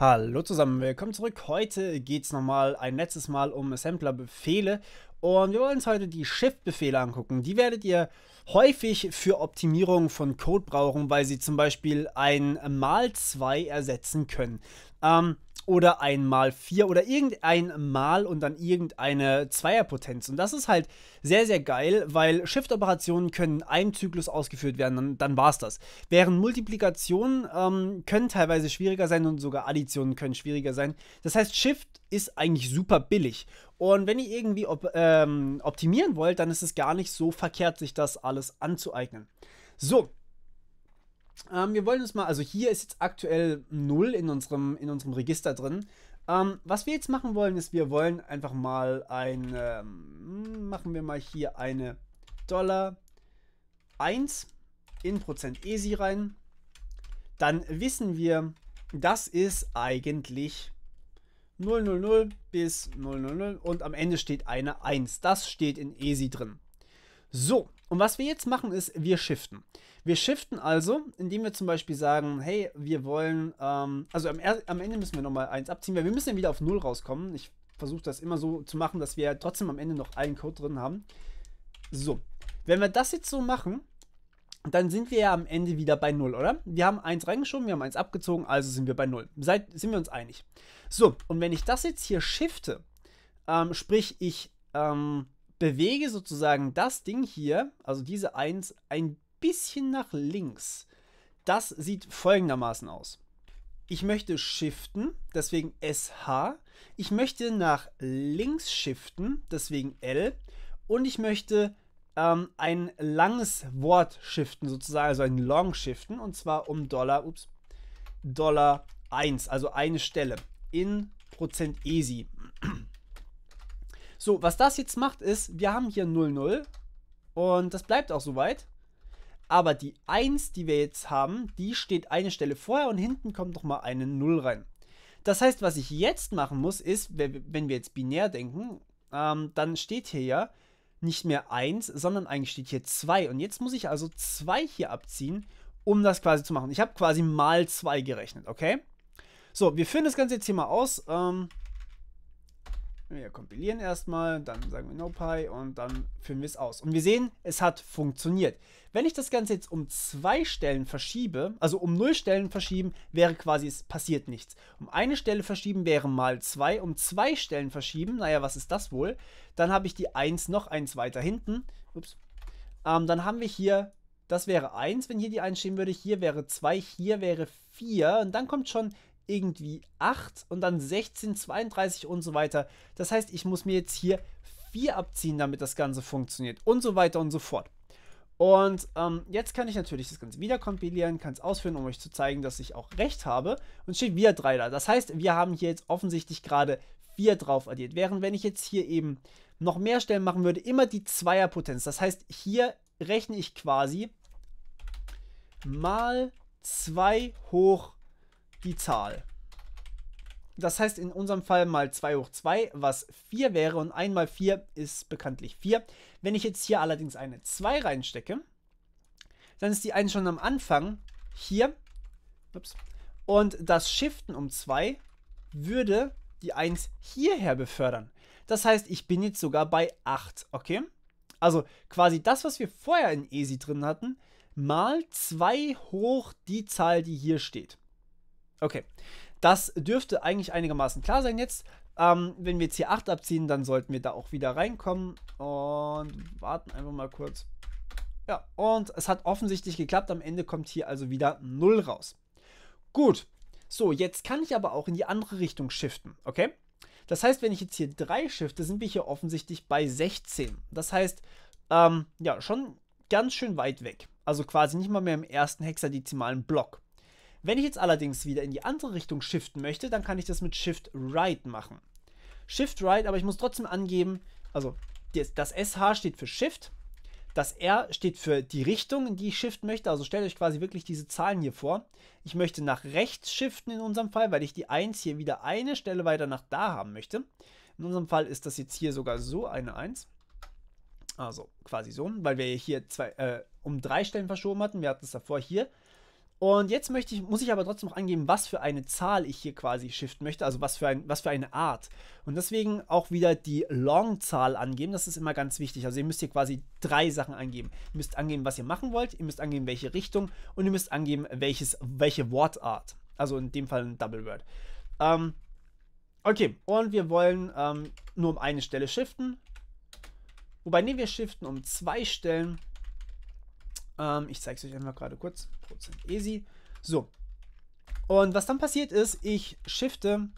Hallo zusammen, willkommen zurück. Heute geht es nochmal ein letztes Mal um Assembler-Befehle und wir wollen uns heute die Shift-Befehle angucken. Die werdet ihr häufig für Optimierung von Code brauchen, weil sie zum Beispiel ein mal 2 ersetzen können. Ähm, oder einmal 4 oder irgendein Mal und dann irgendeine Zweierpotenz. Und das ist halt sehr, sehr geil, weil Shift-Operationen können in einem Zyklus ausgeführt werden, dann, dann war es das. Während Multiplikationen ähm, können teilweise schwieriger sein und sogar Additionen können schwieriger sein. Das heißt, Shift ist eigentlich super billig. Und wenn ihr irgendwie op ähm, optimieren wollt, dann ist es gar nicht so verkehrt, sich das alles anzueignen. So, ähm, wir wollen uns mal, also hier ist jetzt aktuell 0 in unserem, in unserem Register drin. Ähm, was wir jetzt machen wollen, ist, wir wollen einfach mal ein, ähm, machen wir mal hier eine Dollar 1 in Prozent ESI rein. Dann wissen wir, das ist eigentlich 000 bis 000 und am Ende steht eine 1. Das steht in ESI drin. So, und was wir jetzt machen, ist, wir shiften. Wir shiften also, indem wir zum Beispiel sagen, hey, wir wollen, ähm, also am, am, Ende müssen wir nochmal eins abziehen, weil wir müssen ja wieder auf 0 rauskommen. Ich versuche das immer so zu machen, dass wir trotzdem am Ende noch einen Code drin haben. So, wenn wir das jetzt so machen, dann sind wir ja am Ende wieder bei 0, oder? Wir haben eins reingeschoben, wir haben eins abgezogen, also sind wir bei 0. Seit, sind wir uns einig. So, und wenn ich das jetzt hier shifte, ähm, sprich ich... Ähm, bewege sozusagen das Ding hier, also diese 1, ein bisschen nach links. Das sieht folgendermaßen aus. Ich möchte shiften, deswegen SH. Ich möchte nach links shiften, deswegen L. Und ich möchte ähm, ein langes Wort shiften, sozusagen, also ein Long shiften. Und zwar um Dollar, ups, Dollar 1, also eine Stelle in Prozent ESI. So, was das jetzt macht ist, wir haben hier 0,0 und das bleibt auch soweit. Aber die 1, die wir jetzt haben, die steht eine Stelle vorher und hinten kommt nochmal eine 0 rein. Das heißt, was ich jetzt machen muss, ist, wenn wir jetzt binär denken, ähm, dann steht hier ja nicht mehr 1, sondern eigentlich steht hier 2. Und jetzt muss ich also 2 hier abziehen, um das quasi zu machen. Ich habe quasi mal 2 gerechnet, okay? So, wir führen das Ganze jetzt hier mal aus. Ähm, wir kompilieren erstmal, dann sagen wir NoPy und dann führen wir es aus. Und wir sehen, es hat funktioniert. Wenn ich das Ganze jetzt um zwei Stellen verschiebe, also um null Stellen verschieben, wäre quasi, es passiert nichts. Um eine Stelle verschieben wäre mal zwei, um zwei Stellen verschieben, naja, was ist das wohl? Dann habe ich die 1 noch eins weiter hinten. Ups. Ähm, dann haben wir hier, das wäre 1, wenn hier die 1 stehen würde, hier wäre 2, hier wäre 4 und dann kommt schon irgendwie 8 und dann 16, 32 und so weiter. Das heißt, ich muss mir jetzt hier 4 abziehen, damit das Ganze funktioniert und so weiter und so fort. Und ähm, jetzt kann ich natürlich das Ganze wieder kompilieren, kann es ausführen, um euch zu zeigen, dass ich auch recht habe. Und steht wieder 3 da. Das heißt, wir haben hier jetzt offensichtlich gerade 4 drauf addiert. Während wenn ich jetzt hier eben noch mehr Stellen machen würde, immer die Zweierpotenz. Das heißt, hier rechne ich quasi mal 2 hoch 2 die Zahl. Das heißt in unserem Fall mal 2 hoch 2, was 4 wäre und 1 mal 4 ist bekanntlich 4. Wenn ich jetzt hier allerdings eine 2 reinstecke, dann ist die 1 schon am Anfang hier ups, und das Shiften um 2 würde die 1 hierher befördern. Das heißt, ich bin jetzt sogar bei 8, okay? Also quasi das, was wir vorher in ESI drin hatten, mal 2 hoch die Zahl, die hier steht. Okay, das dürfte eigentlich einigermaßen klar sein jetzt. Ähm, wenn wir jetzt hier 8 abziehen, dann sollten wir da auch wieder reinkommen. Und warten einfach mal kurz. Ja, und es hat offensichtlich geklappt. Am Ende kommt hier also wieder 0 raus. Gut, so, jetzt kann ich aber auch in die andere Richtung shiften, okay? Das heißt, wenn ich jetzt hier 3 shifte, sind wir hier offensichtlich bei 16. Das heißt, ähm, ja, schon ganz schön weit weg. Also quasi nicht mal mehr im ersten hexadezimalen Block. Wenn ich jetzt allerdings wieder in die andere Richtung shiften möchte, dann kann ich das mit Shift Right machen. Shift Right, aber ich muss trotzdem angeben, also das SH steht für Shift, das R steht für die Richtung, in die ich shiften möchte. Also stellt euch quasi wirklich diese Zahlen hier vor. Ich möchte nach rechts shiften in unserem Fall, weil ich die 1 hier wieder eine Stelle weiter nach da haben möchte. In unserem Fall ist das jetzt hier sogar so eine 1. Also quasi so, weil wir hier zwei, äh, um drei Stellen verschoben hatten. Wir hatten es davor hier und jetzt möchte ich, muss ich aber trotzdem noch angeben, was für eine Zahl ich hier quasi shiften möchte, also was für, ein, was für eine Art. Und deswegen auch wieder die Long-Zahl angeben, das ist immer ganz wichtig. Also ihr müsst hier quasi drei Sachen angeben. Ihr müsst angeben, was ihr machen wollt, ihr müsst angeben, welche Richtung und ihr müsst angeben, welches, welche Wortart. Also in dem Fall ein Double Word. Ähm, okay, und wir wollen ähm, nur um eine Stelle shiften. Wobei, nee, wir shiften um zwei Stellen. Ähm, ich zeige es euch einfach gerade kurz. Prozent easy. So. Und was dann passiert ist, ich shifte.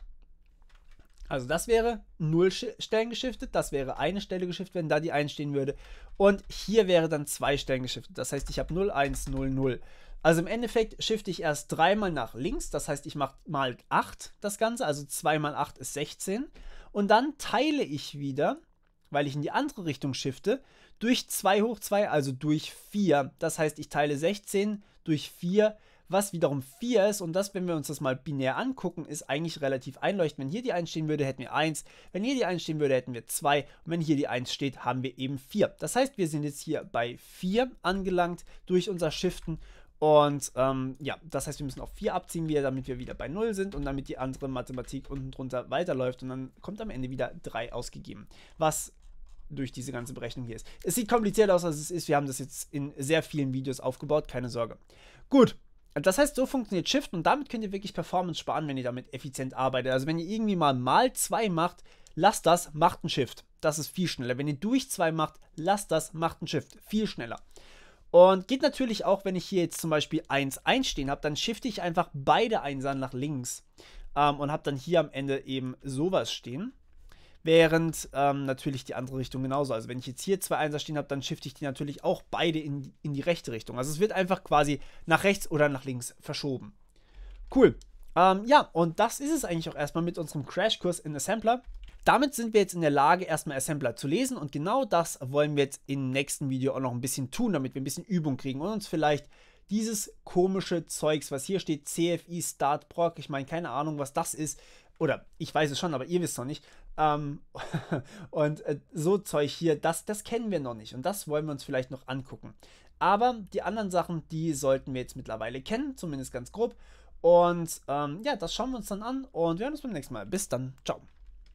Also das wäre 0 Stellen geschiftet, das wäre eine Stelle geschiftet, wenn da die 1 stehen würde. Und hier wäre dann 2 Stellen geschiftet. Das heißt, ich habe 0, 1, 0, 0. Also im Endeffekt shifte ich erst dreimal nach links. Das heißt, ich mache mal 8 das Ganze. Also 2 mal 8 ist 16. Und dann teile ich wieder, weil ich in die andere Richtung shifte, durch 2 hoch 2, also durch 4. Das heißt, ich teile 16 durch 4, was wiederum 4 ist. Und das, wenn wir uns das mal binär angucken, ist eigentlich relativ einleuchtend. Wenn hier die 1 stehen würde, hätten wir 1. Wenn hier die 1 stehen würde, hätten wir 2. Und wenn hier die 1 steht, haben wir eben 4. Das heißt, wir sind jetzt hier bei 4 angelangt durch unser Shiften. Und ähm, ja, das heißt, wir müssen auf 4 abziehen wieder, damit wir wieder bei 0 sind und damit die andere Mathematik unten drunter weiterläuft. Und dann kommt am Ende wieder 3 ausgegeben, was durch diese ganze Berechnung hier ist. Es sieht kompliziert aus, als es ist. Wir haben das jetzt in sehr vielen Videos aufgebaut, keine Sorge. Gut, das heißt, so funktioniert Shift und damit könnt ihr wirklich Performance sparen, wenn ihr damit effizient arbeitet. Also wenn ihr irgendwie mal mal 2 macht, lasst das, macht einen Shift. Das ist viel schneller. Wenn ihr durch 2 macht, lasst das, macht einen Shift. Viel schneller. Und geht natürlich auch, wenn ich hier jetzt zum Beispiel 1 1 stehen habe, dann shifte ich einfach beide Einsern nach links ähm, und habe dann hier am Ende eben sowas stehen. Während ähm, natürlich die andere Richtung genauso. Also wenn ich jetzt hier zwei Einser stehen habe, dann shifte ich die natürlich auch beide in, in die rechte Richtung. Also es wird einfach quasi nach rechts oder nach links verschoben. Cool. Ähm, ja, und das ist es eigentlich auch erstmal mit unserem Crashkurs in Assembler. Damit sind wir jetzt in der Lage, erstmal Assembler zu lesen und genau das wollen wir jetzt im nächsten Video auch noch ein bisschen tun, damit wir ein bisschen Übung kriegen und uns vielleicht dieses komische Zeugs, was hier steht, CFI Start Proc, ich meine, keine Ahnung, was das ist, oder ich weiß es schon, aber ihr wisst es noch nicht, ähm, und äh, so Zeug hier, das, das kennen wir noch nicht und das wollen wir uns vielleicht noch angucken. Aber die anderen Sachen, die sollten wir jetzt mittlerweile kennen, zumindest ganz grob. Und ähm, ja, das schauen wir uns dann an und wir hören uns beim nächsten Mal. Bis dann, ciao.